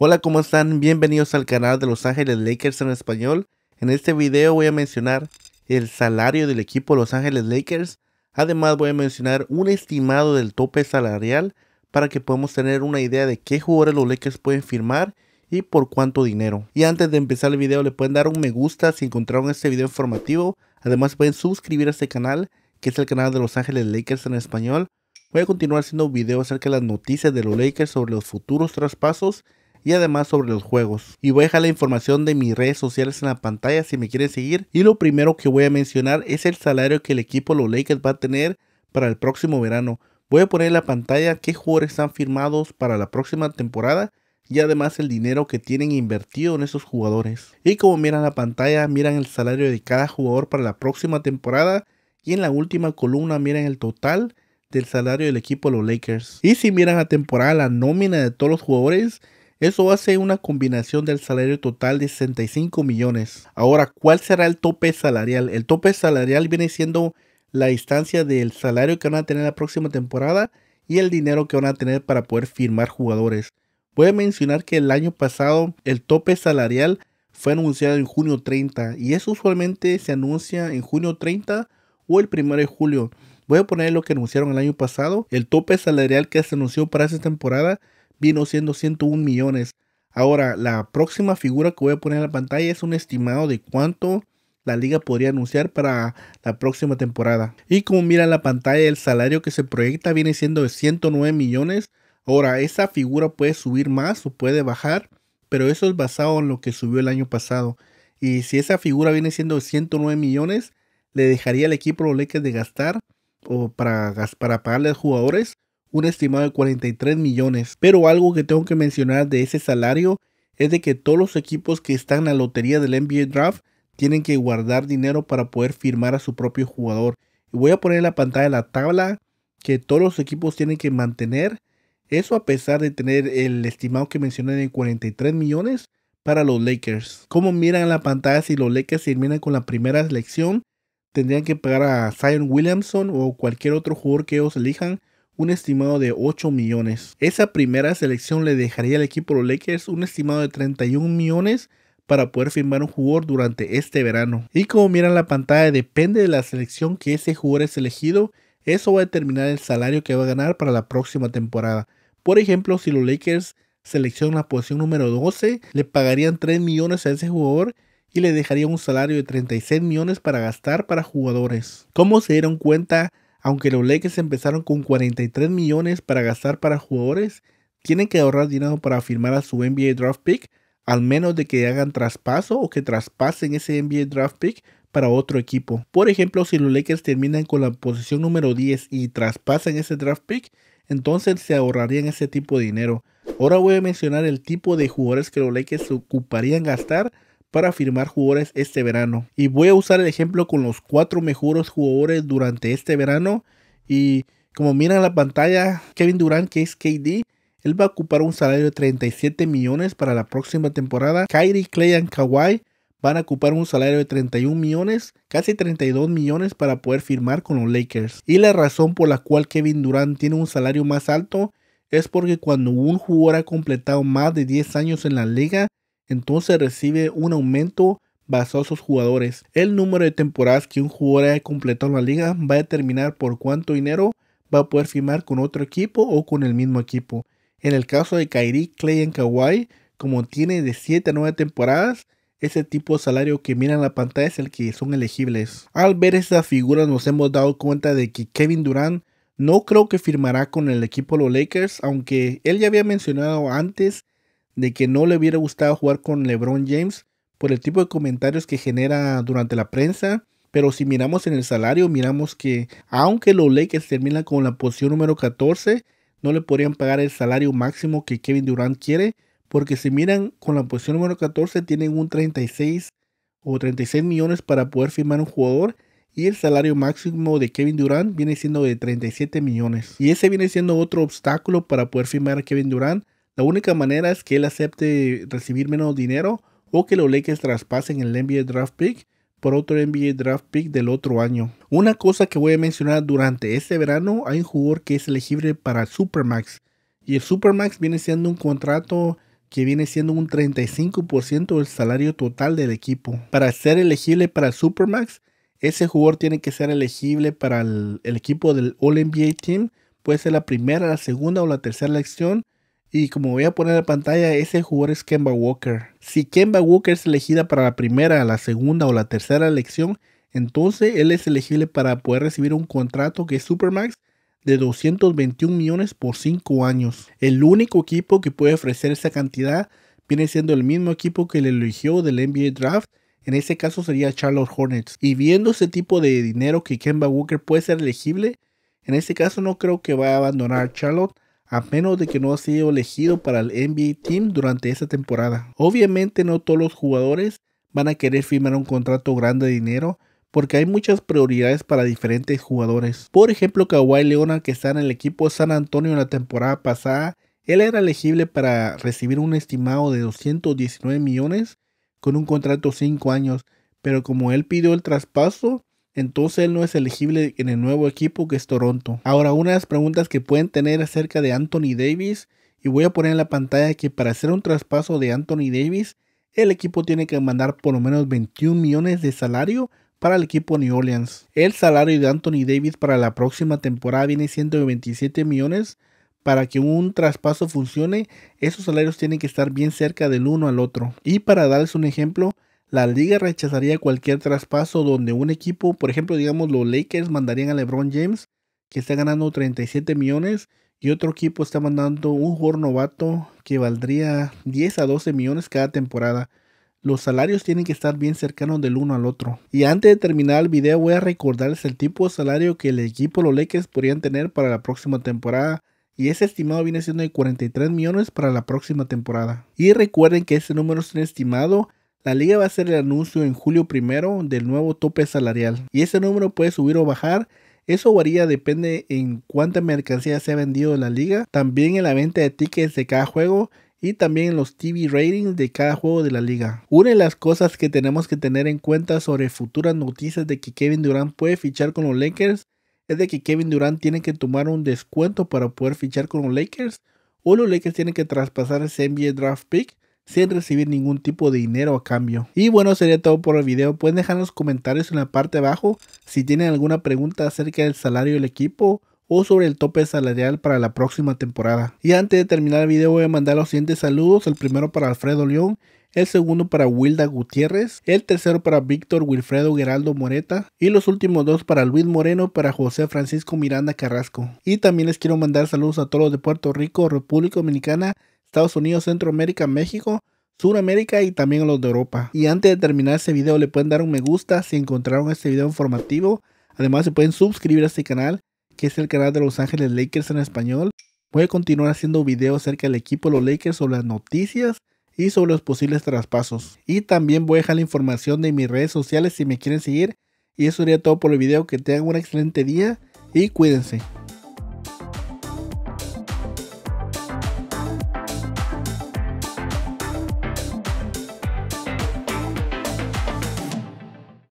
Hola, ¿cómo están? Bienvenidos al canal de Los Ángeles Lakers en español. En este video voy a mencionar el salario del equipo Los Ángeles Lakers. Además voy a mencionar un estimado del tope salarial para que podamos tener una idea de qué jugadores los Lakers pueden firmar y por cuánto dinero. Y antes de empezar el video le pueden dar un me gusta si encontraron este video informativo. Además pueden suscribirse a este canal que es el canal de Los Ángeles Lakers en español. Voy a continuar haciendo videos acerca de las noticias de los Lakers sobre los futuros traspasos y además sobre los juegos. Y voy a dejar la información de mis redes sociales en la pantalla si me quieren seguir. Y lo primero que voy a mencionar es el salario que el equipo los Lakers va a tener para el próximo verano. Voy a poner en la pantalla qué jugadores están firmados para la próxima temporada y además el dinero que tienen invertido en esos jugadores. Y como miran la pantalla, miran el salario de cada jugador para la próxima temporada y en la última columna miran el total del salario del equipo de los Lakers. Y si miran la temporada, la nómina de todos los jugadores, eso hace una combinación del salario total de 65 millones. Ahora, ¿cuál será el tope salarial? El tope salarial viene siendo la distancia del salario que van a tener la próxima temporada y el dinero que van a tener para poder firmar jugadores. Voy a mencionar que el año pasado el tope salarial fue anunciado en junio 30 y eso usualmente se anuncia en junio 30 o el 1 de julio. Voy a poner lo que anunciaron el año pasado. El tope salarial que se anunció para esta temporada vino siendo 101 millones. Ahora, la próxima figura que voy a poner en la pantalla es un estimado de cuánto la liga podría anunciar para la próxima temporada. Y como mira en la pantalla, el salario que se proyecta viene siendo de 109 millones. Ahora, esa figura puede subir más o puede bajar, pero eso es basado en lo que subió el año pasado. Y si esa figura viene siendo de 109 millones, le dejaría al equipo los de gastar o para, para pagarle a los jugadores un estimado de 43 millones. Pero algo que tengo que mencionar de ese salario es de que todos los equipos que están en la lotería del NBA Draft tienen que guardar dinero para poder firmar a su propio jugador. Y voy a poner en la pantalla la tabla que todos los equipos tienen que mantener. Eso a pesar de tener el estimado que mencioné de 43 millones para los Lakers. Como miran en la pantalla, si los Lakers terminan con la primera selección, tendrían que pagar a Zion Williamson o cualquier otro jugador que ellos elijan un estimado de 8 millones. Esa primera selección le dejaría al equipo los Lakers un estimado de 31 millones para poder firmar un jugador durante este verano. Y como miran la pantalla, depende de la selección que ese jugador es elegido, eso va a determinar el salario que va a ganar para la próxima temporada. Por ejemplo, si los Lakers seleccionan la posición número 12, le pagarían 3 millones a ese jugador y le dejarían un salario de 36 millones para gastar para jugadores. Como se dieron cuenta, aunque los Lakers empezaron con 43 millones para gastar para jugadores, tienen que ahorrar dinero para firmar a su NBA draft pick, al menos de que hagan traspaso o que traspasen ese NBA draft pick para otro equipo. Por ejemplo, si los Lakers terminan con la posición número 10 y traspasan ese draft pick, entonces se ahorrarían ese tipo de dinero. Ahora voy a mencionar el tipo de jugadores que los Lakers ocuparían gastar para firmar jugadores este verano. Y voy a usar el ejemplo con los cuatro mejores jugadores durante este verano. Y como miran la pantalla, Kevin Durant, que es KD, él va a ocupar un salario de 37 millones para la próxima temporada. Kyrie, Clay y Kawhi van a ocupar un salario de 31 millones, casi 32 millones para poder firmar con los Lakers. Y la razón por la cual Kevin Durant tiene un salario más alto es porque cuando un jugador ha completado más de 10 años en la liga, entonces recibe un aumento basado en sus jugadores. El número de temporadas que un jugador haya completado en la liga va a determinar por cuánto dinero va a poder firmar con otro equipo o con el mismo equipo. En el caso de Kairi Clay en Kawhi, como tiene de 7 a 9 temporadas, ese tipo de salario que miran en la pantalla es el que son elegibles. Al ver esas figuras nos hemos dado cuenta de que Kevin Durant no creo que firmará con el equipo de los Lakers, aunque él ya había mencionado antes de que no le hubiera gustado jugar con LeBron James por el tipo de comentarios que genera durante la prensa. Pero si miramos en el salario, miramos que aunque los Lakers terminan con la posición número 14, no le podrían pagar el salario máximo que Kevin Durant quiere. Porque si miran con la posición número 14, tienen un 36 o 36 millones para poder firmar un jugador. Y el salario máximo de Kevin Durant viene siendo de 37 millones. Y ese viene siendo otro obstáculo para poder firmar a Kevin Durant la única manera es que él acepte recibir menos dinero o que los Lakers traspasen el NBA Draft Pick por otro NBA Draft Pick del otro año. Una cosa que voy a mencionar durante este verano, hay un jugador que es elegible para Supermax. Y el Supermax viene siendo un contrato que viene siendo un 35% del salario total del equipo. Para ser elegible para Supermax, ese jugador tiene que ser elegible para el, el equipo del All NBA Team. Puede ser la primera, la segunda o la tercera elección y como voy a poner en pantalla, ese jugador es Kemba Walker. Si Kemba Walker es elegida para la primera, la segunda o la tercera elección, entonces él es elegible para poder recibir un contrato que es Supermax de 221 millones por 5 años. El único equipo que puede ofrecer esa cantidad viene siendo el mismo equipo que le eligió del NBA Draft. En ese caso sería Charlotte Hornets. Y viendo ese tipo de dinero que Kemba Walker puede ser elegible, en ese caso no creo que va a abandonar Charlotte a menos de que no ha sido elegido para el NBA Team durante esta temporada. Obviamente no todos los jugadores van a querer firmar un contrato grande de dinero porque hay muchas prioridades para diferentes jugadores. Por ejemplo, Kawhi Leona que está en el equipo San Antonio en la temporada pasada, él era elegible para recibir un estimado de 219 millones con un contrato 5 años, pero como él pidió el traspaso, entonces él no es elegible en el nuevo equipo que es Toronto. Ahora, una de las preguntas que pueden tener acerca de Anthony Davis, y voy a poner en la pantalla que para hacer un traspaso de Anthony Davis, el equipo tiene que mandar por lo menos 21 millones de salario para el equipo New Orleans. El salario de Anthony Davis para la próxima temporada viene siendo de 27 millones. Para que un traspaso funcione, esos salarios tienen que estar bien cerca del uno al otro. Y para darles un ejemplo, la liga rechazaría cualquier traspaso donde un equipo, por ejemplo, digamos los Lakers mandarían a LeBron James, que está ganando 37 millones, y otro equipo está mandando un jugador novato que valdría 10 a 12 millones cada temporada. Los salarios tienen que estar bien cercanos del uno al otro. Y antes de terminar el video voy a recordarles el tipo de salario que el equipo los Lakers podrían tener para la próxima temporada. Y ese estimado viene siendo de 43 millones para la próxima temporada. Y recuerden que ese número es un estimado la liga va a hacer el anuncio en julio primero del nuevo tope salarial y ese número puede subir o bajar. Eso varía, depende en cuánta mercancía se ha vendido en la liga, también en la venta de tickets de cada juego y también en los TV ratings de cada juego de la liga. Una de las cosas que tenemos que tener en cuenta sobre futuras noticias de que Kevin Durant puede fichar con los Lakers es de que Kevin Durant tiene que tomar un descuento para poder fichar con los Lakers o los Lakers tienen que traspasar ese NBA draft pick sin recibir ningún tipo de dinero a cambio. Y bueno, sería todo por el video. Pueden dejar en los comentarios en la parte de abajo si tienen alguna pregunta acerca del salario del equipo o sobre el tope salarial para la próxima temporada. Y antes de terminar el video voy a mandar los siguientes saludos. El primero para Alfredo León, el segundo para Wilda Gutiérrez, el tercero para Víctor Wilfredo Geraldo Moreta y los últimos dos para Luis Moreno, para José Francisco Miranda Carrasco. Y también les quiero mandar saludos a todos de Puerto Rico, República Dominicana Estados Unidos, Centroamérica, México, Suramérica y también los de Europa. Y antes de terminar este video le pueden dar un me gusta si encontraron este video informativo. Además se pueden suscribir a este canal que es el canal de Los Ángeles Lakers en español. Voy a continuar haciendo videos acerca del equipo de los Lakers sobre las noticias y sobre los posibles traspasos. Y también voy a dejar la información de mis redes sociales si me quieren seguir. Y eso sería todo por el video. Que tengan un excelente día y cuídense.